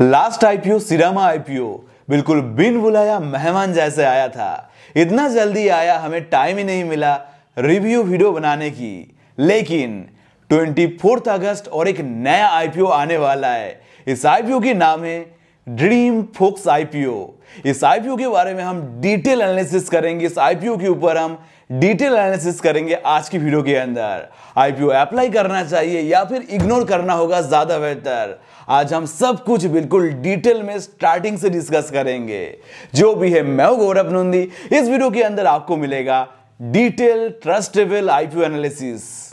last IPO सिरामा IPO बिल्कुल बिन बुलाया मेहमान जैसे आया था इतना जल्दी आया हमें टाइम ही नहीं मिला रिव्यू वीडियो बनाने की लेकिन 24 अगस्त और एक नया आईपीओ आने वाला है इस आईपीओ के नाम है ड्रीम फोक्स आईपीओ इस आईपीओ के बारे में हम डिटेल एनालिसिस करेंगे इस आईपीओ के ऊपर हम डिटेल एनालिसिस करेंगे आज की वीडियो के अंदर आईपीओ अप्लाई करना चाहिए या फिर इग्नोर करना होगा ज्यादा बेहतर आज हम सब कुछ बिल्कुल डिटेल में स्टार्टिंग से डिस्कस करेंगे जो भी है मैं गौरव नंदी इस वीडियो के अंदर आपको मिलेगा डिटेल ट्रस्टेबल आईपीओ एनालिसिस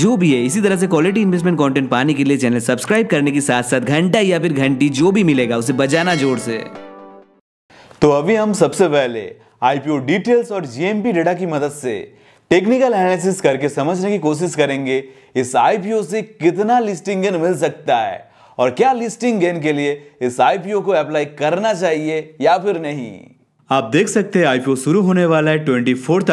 जो भी है इसी तरह से क्वालिटी इन्वेस्टमेंट कंटेंट पाने के लिए चैनल सब्सक्राइब करने के साथ साथ घंटा या फिर घंटी जो भी मिलेगा उसे बजाना जोर से तो अभी हम सबसे पहले आईपीओ डिटेल्स और जीएमपी डेटा की मदद से टेक्निकल एनालिसिस करके समझने की कोशिश करेंगे इस आईपीओ से कितना लिस्टिंग गेन मिल सकता है और क्या लिस्टिंग गेन के लिए इस आईपीओ को अप्लाई करना चाहिए या फिर नहीं आप देख सकते हैं आईपीओ शुरू होने वाला है ट्वेंटी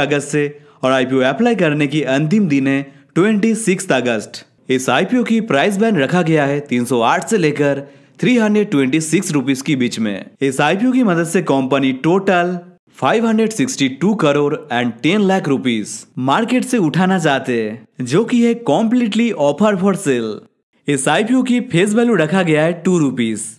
अगस्त से और आईपीओ अप्लाई करने की अंतिम दिन है 26 अगस्त इस आईपीओ की प्राइस बैंड रखा गया है 308 से लेकर 326 हंड्रेड के बीच में इस आईपीओ की मदद से company total 562 crore and 10 lakh rupees market से उठाना चाहते जो कि है कॉम्प्लीटली ऑफर फॉर सेल इस आईपीओ की फेस वैल्यू रखा गया है टू रूपीज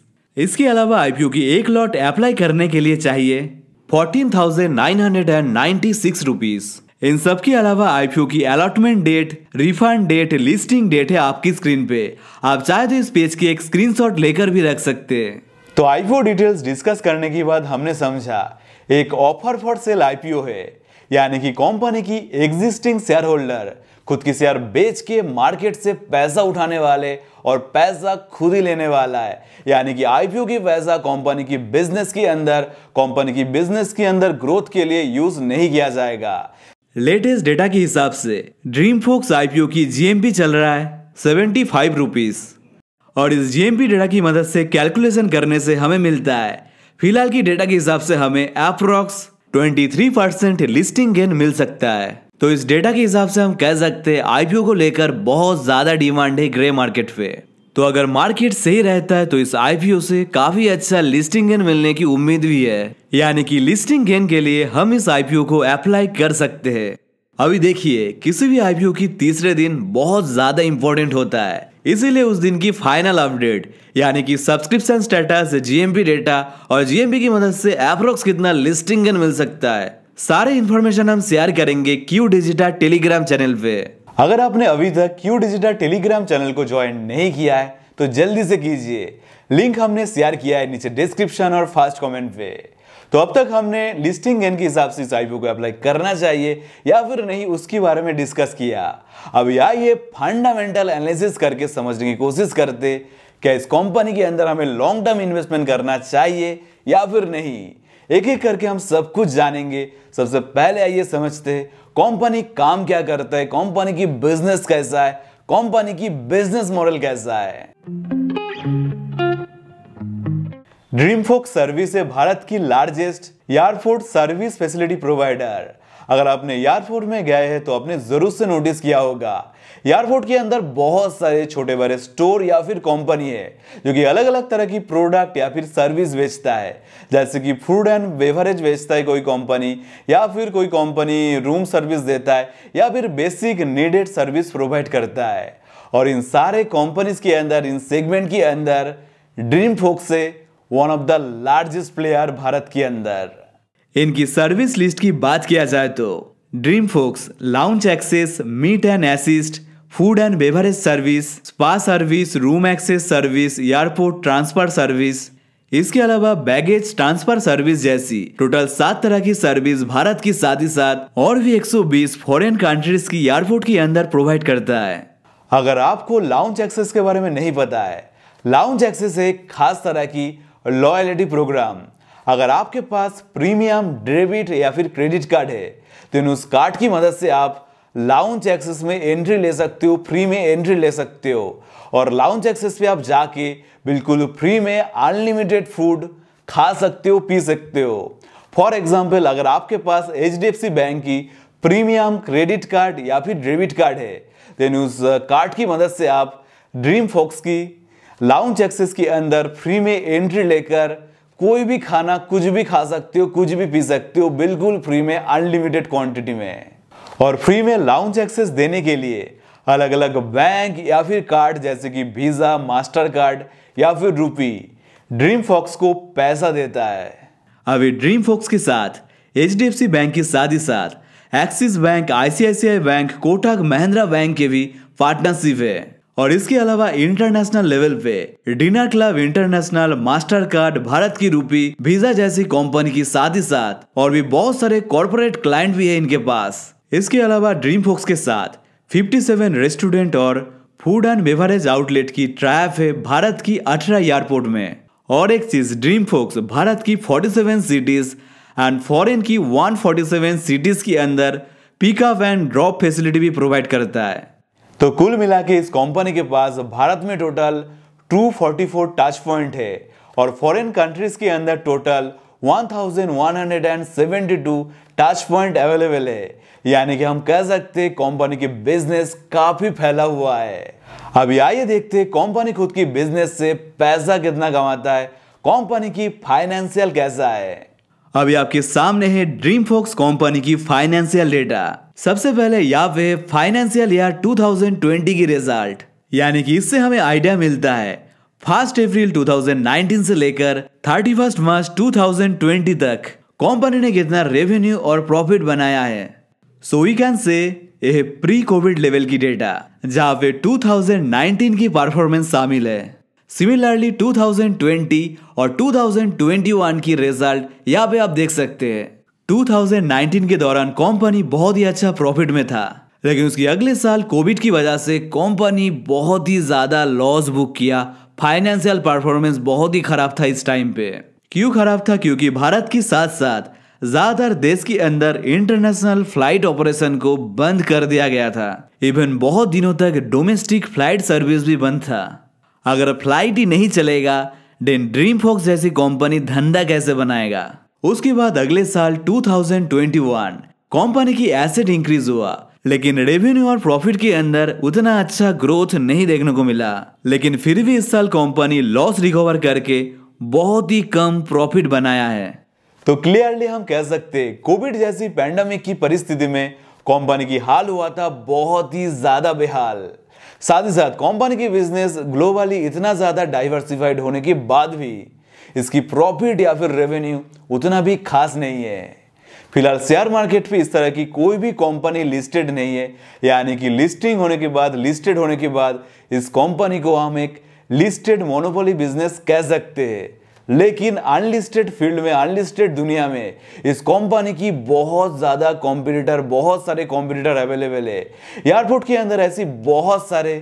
इसके अलावा आईपीओ की एक लॉट अप्लाई करने के लिए चाहिए fourteen thousand nine hundred and ninety six rupees इन सब के अलावा आईपीओ की allotment date refund date listing date है आपकी स्क्रीन पे आप चाहे तो इस पेज की एक स्क्रीनशॉट लेकर भी रख सकते हैं तो आईपीओ डिटेल्स डिस्कस करने के बाद हमने समझा एक ऑफर फॉर सेल आईपीओ है यानी कि कंपनी की एग्जिस्टिंग शेयर होल्डर खुद की शेयर बेच के मार्केट से पैसा उठाने वाले और पैसा खुद ही लेने वाला है यानी कि आईपीओ की पैसा कंपनी की बिजनेस के अंदर कंपनी की बिजनेस के अंदर ग्रोथ के लिए यूज नहीं किया जाएगा लेटेस्ट डेटा के हिसाब से ड्रीम फोक्स आईपीओ की जीएमपी चल रहा है सेवेंटी फाइव रुपीज और इस जीएमपी डेटा की मदद से कैलकुलेशन करने से हमें मिलता है फिलहाल की डेटा के हिसाब से हमें अप्रोक्स 23 परसेंट लिस्टिंग गेन मिल सकता है तो इस डेटा के हिसाब से हम कह सकते हैं आईपीओ को लेकर बहुत ज्यादा डिमांड है ग्रे मार्केट पे तो अगर मार्केट सही रहता है तो इस आईपीओ से काफी अच्छा लिस्टिंग गेन मिलने की उम्मीद भी है यानी कि लिस्टिंग गेन के लिए हम इस आईपीओ को अप्लाई कर सकते हैं अभी देखिए किसी भी आईपीओ की तीसरे दिन बहुत ज्यादा इंपॉर्टेंट होता है इसीलिए उस दिन की फाइनल अपडेट यानी कि सब्सक्रिप्शन स्टेटस जीएमपी डेटा और जीएमपी की मदद से अप्रोक्स कितना लिस्टिंग गेन मिल सकता है सारे इन्फॉर्मेशन हम शेयर करेंगे क्यू डिजिटा टेलीग्राम चैनल पे अगर आपने अभी तक क्यू डिजिटल टेलीग्राम चैनल को ज्वाइन नहीं किया है तो जल्दी से कीजिए लिंक हमने शेयर किया है नीचे डिस्क्रिप्शन और फास्ट कमेंट पे तो अब तक हमने लिस्टिंग गेन के हिसाब से इस आईपीओ को अप्लाई करना चाहिए या फिर नहीं उसके बारे में डिस्कस किया अब या ये फंडामेंटल एनालिसिस करके समझने की कोशिश करते क्या इस कंपनी के अंदर हमें लॉन्ग टर्म इन्वेस्टमेंट करना चाहिए या फिर नहीं एक एक करके हम सब कुछ जानेंगे सबसे पहले आइए समझते हैं कंपनी काम क्या करता है कंपनी की बिजनेस कैसा है कंपनी की बिजनेस मॉडल कैसा है ड्रीम फोक सर्विस है भारत की largest airport service facility provider अगर आपने एयरफोर्ट में गए हैं तो आपने जरूर से नोटिस किया होगा एयरपोर्ट के अंदर बहुत सारे छोटे बड़े स्टोर या फिर कंपनी है जो कि अलग अलग तरह की प्रोडक्ट या फिर सर्विस बेचता है जैसे कि फूड एंड बेवरेज बेचता है कोई कंपनी या फिर कोई कंपनी रूम सर्विस देता है या फिर बेसिक नीडेड सर्विस प्रोवाइड करता है और इन सारे कंपनीज के अंदर इन सेगमेंट के अंदर ड्रीम फोक्स से one of the largest player Bharat के अंदर इनकी सर्विस लिस्ट की बात किया जाए तो Dreamfolks lounge access meet and assist food and beverage service spa service room access service airport transfer service इसके अलावा बैगेज ट्रांसफर सर्विस जैसी टोटल सात तरह की सर्विस भारत की साथ ही साथ और भी 120 फॉरेन कंट्रीज की एयरपोर्ट के अंदर प्रोवाइड करता है अगर आपको लाउंज एक्सेस के बारे में नहीं पता है लाउंज एक्सेस एक खास तरह की लॉयलिटी प्रोग्राम अगर आपके पास प्रीमियम डेबिट या फिर क्रेडिट कार्ड है तो उस कार्ड की मदद से आप लाउंज एक्सेस में एंट्री ले सकते हो फ्री में एंट्री ले सकते हो और लाउंज एक्सेस पे आप जाके बिल्कुल फ्री में अनलिमिटेड फूड खा सकते हो पी सकते हो फॉर एग्जाम्पल अगर आपके पास एच बैंक की प्रीमियम क्रेडिट कार्ड या फिर डेबिट कार्ड है देन उस कार्ड uh, की मदद से आप ड्रीम फॉक्स की लाउंज एक्सेस के अंदर फ्री में एंट्री लेकर कोई भी खाना कुछ भी खा सकते हो कुछ भी पी सकते हो बिल्कुल फ्री में अनलिमिटेड क्वांटिटी में और फ्री में लाउंज एक्सेस देने के लिए अलग अलग बैंक या फिर कार्ड जैसे कि वीज़ा मास्टर कार्ड या फिर रूपी ड्रीम फॉक्स को पैसा देता है अभी ड्रीम फॉक्स के साथ एच बैंक के साथ ही साथ Axis bank ICICI bank Kotak Mahindra bank के भी पार्टनरशिप है और इसके अलावा इंटरनेशनल लेवल पे Diners club international Mastercard Bharat की रूपी वीजा जैसी कंपनी की साथ ही साथ और भी बहुत सारे कॉर्पोरेट क्लाइंट भी है इनके पास इसके अलावा ड्रीम फोक्स के साथ 57 रेस्टोरेंट और फूड एंड बेवरेज आउटलेट की ट्रैप है भारत की अठारह एयरपोर्ट में और एक चीज ड्रीम फोक्स भारत की 47 सिटीज एंड फॉरेन की 147 सिटीज के अंदर पिकअप एंड ड्रॉप फैसिलिटी भी प्रोवाइड करता है तो कुल मिला के इस कंपनी के पास भारत में टोटल 244 टच पॉइंट है और फॉरेन कंट्रीज के अंदर टोटल 1172 टच पॉइंट अवेलेबल है यानी कि हम कह सकते हैं कंपनी की बिजनेस काफी फैला हुआ है अब आइए देखते हैं कंपनी खुद की बिजनेस से पैसा कितना कमाता है कंपनी की फाइनेंशियल कैसा है अभी आपके सामने है ड्रीम फोक्स कंपनी की फाइनेंशियल डेटा सबसे पहले यहाँ पे फाइनेंशियल ईयर 2020 की रिजल्ट यानी कि इससे हमें आइडिया मिलता है फर्स्ट अप्रैल 2019 से लेकर 31 मार्च 2020 तक कंपनी ने कितना रेवेन्यू और प्रॉफिट बनाया है सो वी कैन से यह प्री कोविड लेवल की डेटा जहां पे 2019 की परफॉर्मेंस शामिल है सिमिलरली 2020 और 2021 की रिजल्ट यहाँ पे आप देख सकते हैं 2019 के दौरान कंपनी बहुत ही अच्छा प्रॉफिट में था लेकिन उसकी अगले साल कोविड की वजह से कंपनी बहुत ही ज़्यादा लॉस बुक किया फाइनेंशियल परफॉर्मेंस बहुत ही खराब था इस टाइम पे क्यों खराब था क्योंकि भारत के साथ साथ ज्यादातर देश के अंदर इंटरनेशनल फ्लाइट ऑपरेशन को बंद कर दिया गया था इवन बहुत दिनों तक डोमेस्टिक फ्लाइट सर्विस भी बंद था अगर फ्लाइट ही नहीं चलेगा देन ड्रीम फॉक्स जैसी कंपनी धंधा कैसे बनाएगा उसके बाद अगले साल 2021 कंपनी की एसेट इंक्रीज हुआ लेकिन रेवेन्यू और प्रॉफिट के अंदर उतना अच्छा ग्रोथ नहीं देखने को मिला लेकिन फिर भी इस साल कंपनी लॉस रिकवर करके बहुत ही कम प्रॉफिट बनाया है तो क्लियरली हम कह सकते कोविड जैसी पैंडमिक की परिस्थिति में कंपनी की हाल हुआ था बहुत ही ज्यादा बेहाल साथ ही साथ कंपनी की बिजनेस ग्लोबली इतना ज्यादा डाइवर्सिफाइड होने के बाद भी इसकी प्रॉफिट या फिर रेवेन्यू उतना भी खास नहीं है फिलहाल शेयर मार्केट पे इस तरह की कोई भी कंपनी लिस्टेड नहीं है यानी कि लिस्टिंग होने के बाद लिस्टेड होने के बाद इस कंपनी को हम एक लिस्टेड मोनोपोली बिजनेस कह सकते हैं लेकिन अनलिस्टेड फील्ड में अनलिस्टेड दुनिया में इस कंपनी की बहुत ज़्यादा कॉम्पिटिटर बहुत सारे कॉम्पिटिटर अवेलेबल है एयरपोर्ट के अंदर ऐसी बहुत सारे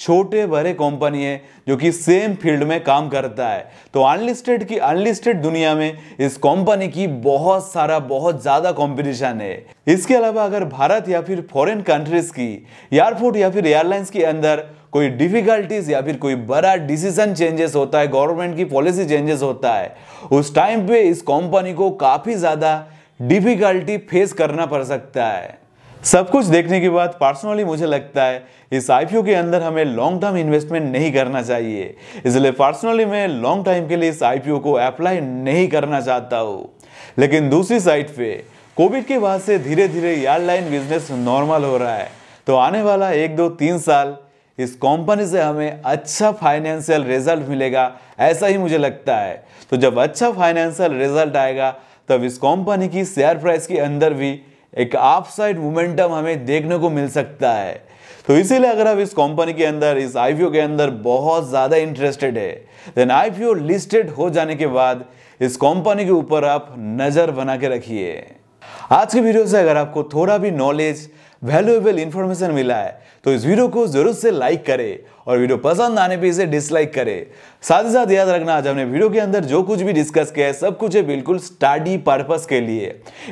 छोटे बड़े कंपनी है जो कि सेम फील्ड में काम करता है तो अनलिस्टेड की अनलिस्टेड दुनिया में इस कंपनी की बहुत सारा बहुत ज़्यादा कंपटीशन है इसके अलावा अगर भारत या फिर फॉरेन कंट्रीज की एयरपोर्ट या फिर एयरलाइंस के अंदर कोई डिफिकल्टीज या फिर कोई बड़ा डिसीजन चेंजेस होता है गवर्नमेंट की पॉलिसी चेंजेस होता है उस टाइम पे इस कंपनी को काफ़ी ज़्यादा डिफिकल्टी फेस करना पड़ सकता है सब कुछ देखने के बाद पर्सनली मुझे लगता है इस आईपीओ के अंदर हमें लॉन्ग टर्म इन्वेस्टमेंट नहीं करना चाहिए इसलिए पर्सनली मैं लॉन्ग टाइम के लिए इस आईपीओ को अप्लाई नहीं करना चाहता हूँ लेकिन दूसरी साइड पे कोविड के बाद से धीरे धीरे एयरलाइन बिजनेस नॉर्मल हो रहा है तो आने वाला एक दो तीन साल इस कंपनी से हमें अच्छा फाइनेंशियल रिजल्ट मिलेगा ऐसा ही मुझे लगता है तो जब अच्छा फाइनेंशियल रिजल्ट आएगा तब इस कंपनी की शेयर प्राइस के अंदर भी एक आप साइड मोमेंटम हमें देखने को मिल सकता है तो इसीलिए अगर आप इस कंपनी के अंदर इस आईपीओ के अंदर बहुत ज़्यादा इंटरेस्टेड है देन आईपीओ लिस्टेड हो जाने के बाद इस कंपनी के ऊपर आप नज़र बना के रखिए आज के वीडियो से अगर आपको थोड़ा भी नॉलेज वैल्यूएबल इन्फॉर्मेशन मिला है तो इस वीडियो को जरूर से लाइक करें और वीडियो पसंद आने पे इसे डिसलाइक करें साथ ही साथ याद रखना आज हमने वीडियो के अंदर जो कुछ भी डिस्कस किया है सब कुछ है बिल्कुल स्टडी पर्पस के लिए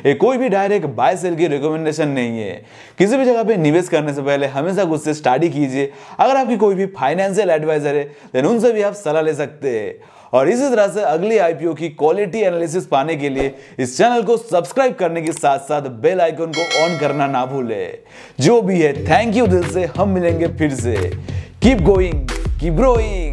ये कोई भी डायरेक्ट बाय सेल की रिकमेंडेशन नहीं है किसी भी जगह पे निवेश करने से पहले हमेशा खुद से स्टडी कीजिए अगर आपकी कोई भी फाइनेंशियल एडवाइजर है देन उनसे भी आप सलाह ले सकते हैं और इसी तरह से अगली आईपीओ की क्वालिटी एनालिसिस पाने के लिए इस चैनल को सब्सक्राइब करने के साथ साथ बेल आइकन को ऑन करना ना भूले जो भी है थैंक यू दिल से हम मिलेंगे फिर से कीप गोइंग कीप ग्रोइंग